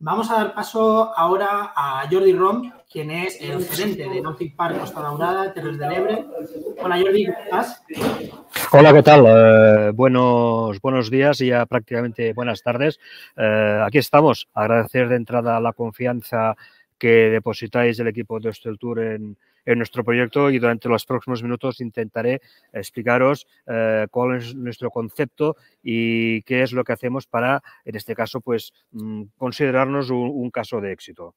Vamos a dar paso ahora a Jordi Rom, quien es el gerente de Nautic Park Costa Daurada, Terres del Ebre. Hola Jordi, ¿cómo estás? Hola, ¿qué tal? Eh, buenos, buenos días y ya prácticamente buenas tardes. Eh, aquí estamos. Agradecer de entrada la confianza que depositáis el equipo de Hostel Tour en, en nuestro proyecto y durante los próximos minutos intentaré eh, explicaros eh, cuál es nuestro concepto y qué es lo que hacemos para, en este caso, pues mm, considerarnos un caso de éxito.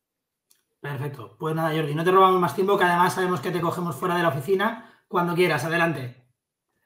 Perfecto. Pues nada, Jordi, no te robamos más tiempo, que además sabemos que te cogemos fuera de la oficina cuando quieras. Adelante.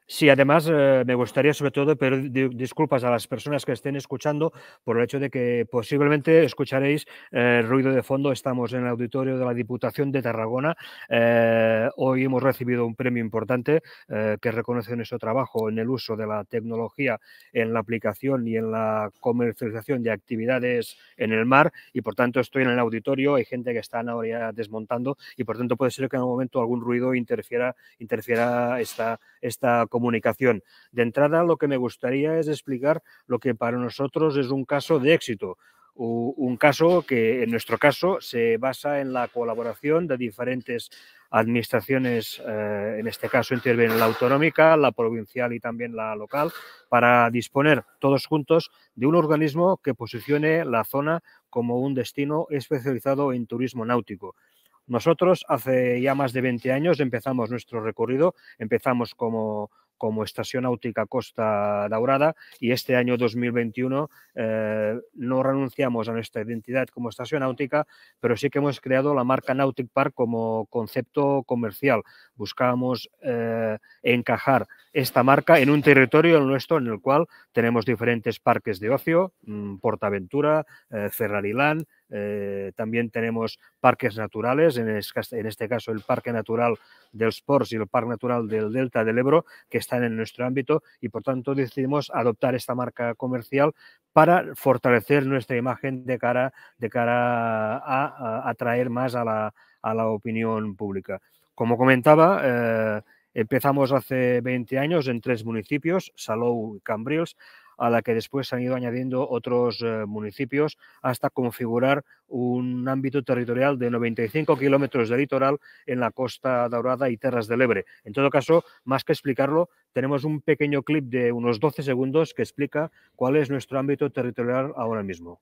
Sí, además eh, me gustaría sobre todo pedir disculpas a las personas que estén escuchando por el hecho de que posiblemente escucharéis eh, ruido de fondo. Estamos en el auditorio de la Diputación de Tarragona. Eh, hoy hemos recibido un premio importante que reconoce nuestro trabajo en el uso de la tecnología en la aplicación y en la comercialización de actividades en el mar y por tanto estoy en el auditorio. Hay gente que está ahora ya desmontando y por tanto puede ser que en algún momento algún ruido interfiera, interfiera esta, esta comunicación. De entrada, lo que me gustaría es explicar lo que para nosotros es un caso de éxito, un caso que en nuestro caso se basa en la colaboración de diferentes administraciones, eh, en este caso interviene la autonómica, la provincial y también la local, para disponer todos juntos de un organismo que posicione la zona como un destino especializado en turismo náutico. Nosotros hace ya más de 20 años empezamos nuestro recorrido, empezamos como como Estación Náutica Costa Daurada y este año 2021 eh, no renunciamos a nuestra identidad como Estación Náutica, pero sí que hemos creado la marca Nautic Park como concepto comercial. Buscábamos eh, encajar esta marca en un territorio nuestro en el cual tenemos diferentes parques de ocio, mm, Portaventura, eh, Ferrarilán, eh, también tenemos parques naturales, en, este caso el Parque Natural del Sports y el Parque Natural del Delta del Ebro, que están en nuestro ámbito y por tanto decidimos adoptar esta marca comercial para fortalecer nuestra imagen de cara, de cara a, atraer más a la, opinión pública. Como comentaba, eh, empezamos hace 20 años en tres municipios, Salou y Cambrils a la que después se han ido añadiendo otros eh, municipios hasta configurar un ámbito territorial de 95 kilómetros de litoral en la Costa Dorada y Terras del Ebre. En todo caso, más que explicarlo, tenemos un pequeño clip de unos 12 segundos que explica cuál es nuestro ámbito territorial ahora mismo.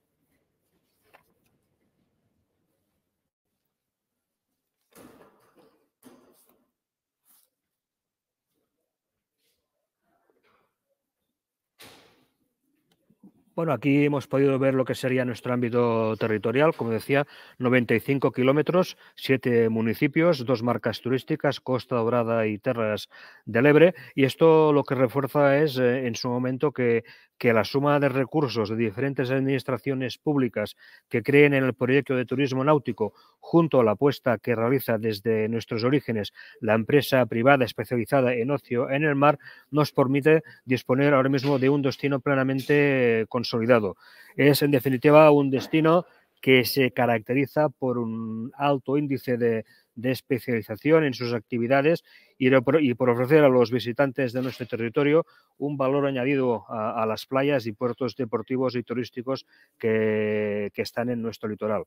Bueno, aquí hemos podido ver lo que sería nuestro ámbito territorial, como decía, 95 kilómetros, 7 municipios, dos marcas turísticas, Costa Dorada y Terras del Ebre, y esto lo que refuerza es eh, en su momento que, que la suma de recursos de diferentes administraciones públicas que creen en el proyecto de turismo náutico, junto a la apuesta que realiza desde nuestros orígenes la empresa privada especializada en ocio en el mar, nos permite disponer ahora mismo de un destino plenamente con consolidado. Es en definitiva un destino que se caracteriza por un alto índice de, especialización en sus actividades y, por ofrecer a los visitantes de nuestro territorio un valor añadido a, las playas y puertos deportivos y turísticos que, están en nuestro litoral.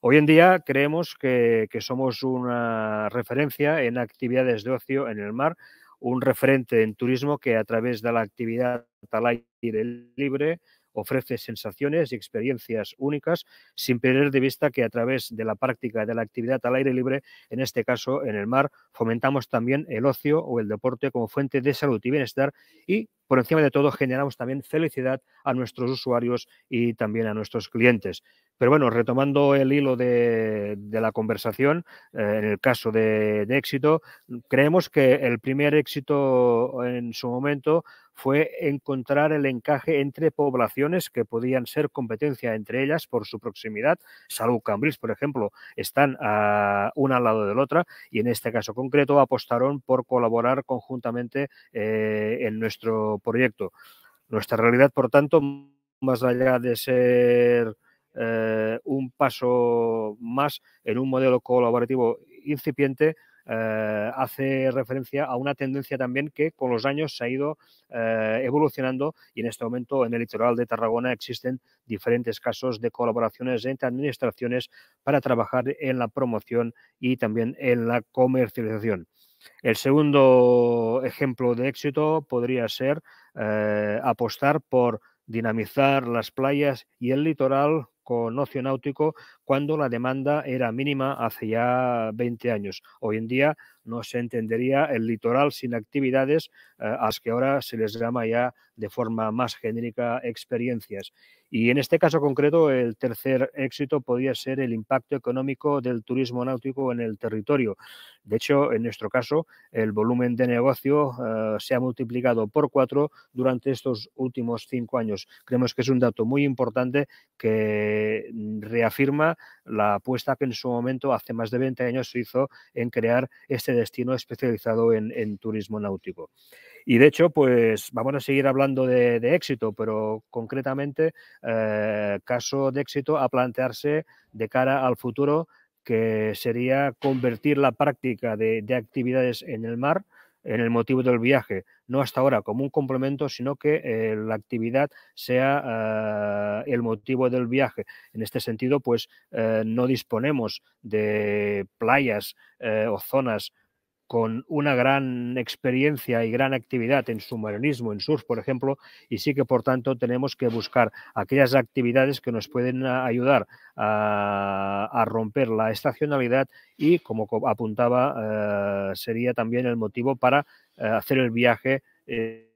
Hoy en día creemos que, que, somos una referencia en actividades de ocio en el mar, un referente en turismo que a través de la actividad al aire libre ofrece sensaciones y experiencias únicas sin perder de vista que a través de la práctica de la actividad al aire libre, en este caso en el mar, fomentamos también el ocio o el deporte como fuente de salud y bienestar y por encima de todo generamos también felicidad a nuestros usuarios y también a nuestros clientes. Pero bueno, retomando el hilo de, la conversación, eh, en el caso de, éxito, creemos que el primer éxito en su momento fue encontrar el encaje entre poblaciones que podían ser competencia entre ellas por su proximidad. Salud Cambrils, por ejemplo, están a una al lado de la otra y en este caso concreto apostaron por colaborar conjuntamente eh, en nuestro proyecto. Nuestra realidad, por tanto, más allá de ser eh, un paso más en un modelo colaborativo incipiente eh, hace referencia a una tendencia también que con los años se ha ido eh, evolucionando y en este momento en el litoral de Tarragona existen diferentes casos de colaboraciones entre administraciones para trabajar en la promoción y también en la comercialización. El segundo ejemplo de éxito podría ser apostar por dinamizar las playas y el litoral con náutico cuando la demanda era mínima hace ya 20 años. Hoy en día no se entendería el litoral sin actividades eh, a las que ahora se les llama ya de forma más genérica experiencias. Y en este caso concreto, el tercer éxito podría ser el impacto económico del turismo náutico en el territorio. De hecho, en nuestro caso, el volumen de negocio eh, se ha multiplicado por cuatro durante estos últimos cinco años. Creemos que es un dato muy importante que mm, reafirma la apuesta que en su momento, hace más de 20 años, se hizo en crear este destino especializado en, turismo náutico. Y de hecho, pues vamos a seguir hablando de, éxito, pero concretamente, eh, caso de éxito a plantearse de cara al futuro, que sería convertir la práctica de actividades en el mar en el motivo del viaje no hasta ahora como un complemento, sino que eh, la actividad sea ah, el motivo del viaje. En este sentido, pues eh, no disponemos de playas eh, o zonas con una gran experiencia y gran actividad en submarinismo, en surf, por ejemplo, y sí que, por tanto, tenemos que buscar aquellas actividades que nos pueden ayudar a, romper la estacionalidad y, como apuntaba, eh, sería también el motivo para eh, hacer el viaje eh,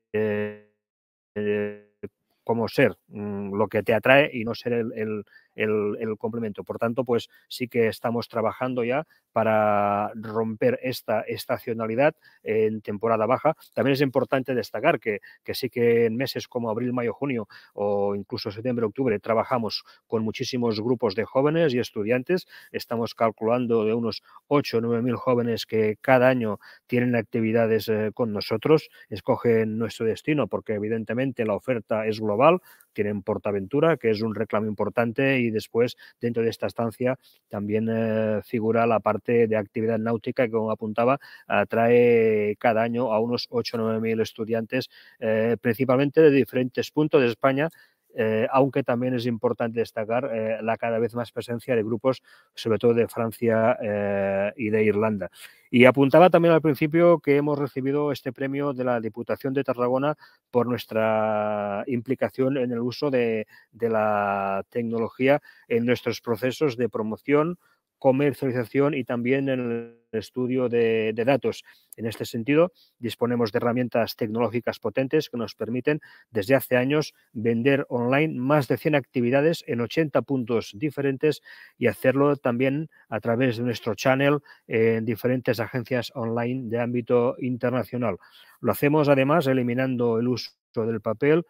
como ser, mm, lo que te atrae y no ser el el, complemento. Por tanto, pues sí que estamos trabajando ya para romper esta estacionalidad en temporada baja. También es importante destacar que, que, sí que en meses como abril, mayo, junio o incluso septiembre, octubre trabajamos con muchísimos grupos de jóvenes y estudiantes. Estamos calculando de unos 8 o 9 mil jóvenes que cada año tienen actividades eh, con nosotros, escogen nuestro destino porque evidentemente la oferta es global, tienen Portaventura, que es un reclamo importante, y después dentro de esta estancia también eh, figura la parte de actividad náutica que, como apuntaba, atrae cada año a unos 8 o 9 mil estudiantes, eh, principalmente de diferentes puntos de España, eh, aunque también es importante destacar eh, la cada vez más presencia de grupos, sobre todo de Francia eh, y de Irlanda. Y apuntaba también al principio que hemos recibido este premio de la Diputación de Tarragona por nuestra implicación en el uso de la tecnología en nuestros procesos de promoción, comercialización y también en el estudio de, datos. En este sentido, disponemos de herramientas tecnológicas potentes que nos permiten desde hace años vender online más de 100 actividades en 80 puntos diferentes y hacerlo también a través de nuestro channel en diferentes agencias online de ámbito internacional. Lo hacemos además eliminando el uso del papel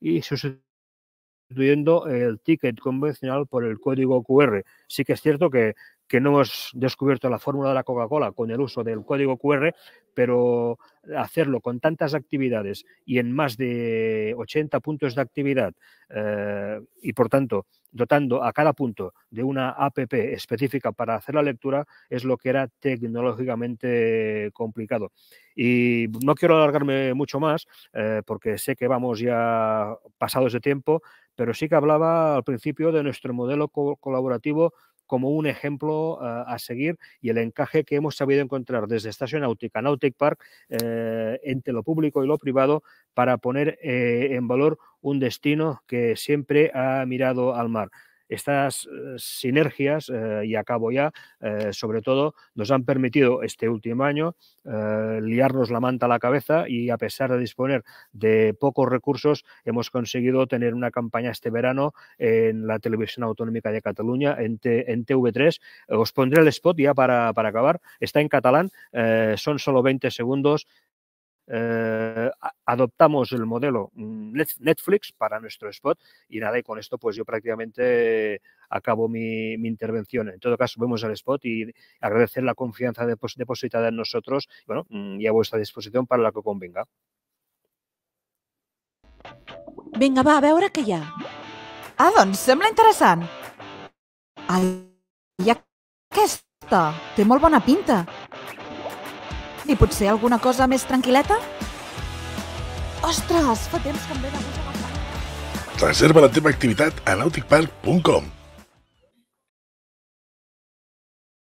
y sustituyendo el ticket convencional por el código QR. Sí que es cierto que que no hemos descubierto la fórmula de la Coca-Cola con el uso del código QR, pero hacerlo con tantas actividades y en más de 80 puntos de actividad eh, y por tanto dotando a cada punto de una APP específica para hacer la lectura es lo que era tecnológicamente complicado. Y no quiero alargarme mucho más eh, porque sé que vamos ya pasados de tiempo, pero sí que hablaba al principio de nuestro modelo colaborativo como un ejemplo eh, a seguir y el encaje que hemos sabido encontrar desde Estación Náutica, Nautic Park, eh, entre lo público y lo privado, para poner eh, en valor un destino que siempre ha mirado al mar. Estas eh, sinergias, eh, y acabo ya, eh, sobre todo nos han permitido este último año liarnos la manta a la cabeza y a pesar de disponer de pocos recursos, hemos conseguido tener una campaña este verano en la televisión autonómica de Cataluña, en, TV3. Os pondré el spot ya para, para acabar. Está en catalán, son solo 20 segundos eh, adoptamos el modelo mm, Netflix para nuestro spot y nada, y con esto pues yo prácticamente acabo mi, intervención. En todo caso, vemos el spot y agradecer la confianza depositada en nosotros bueno, mm, y a vuestra disposición para lo que convenga. Venga, va, a ver què hi ya. Ah, doncs sembla interessant. Ai, ¿Qué está. aquesta. Té molt pinta. I potser alguna cosa més tranquil·leta? Ostres, fa temps que em ve de gust agafar. Reserva la teva activitat a nauticpark.com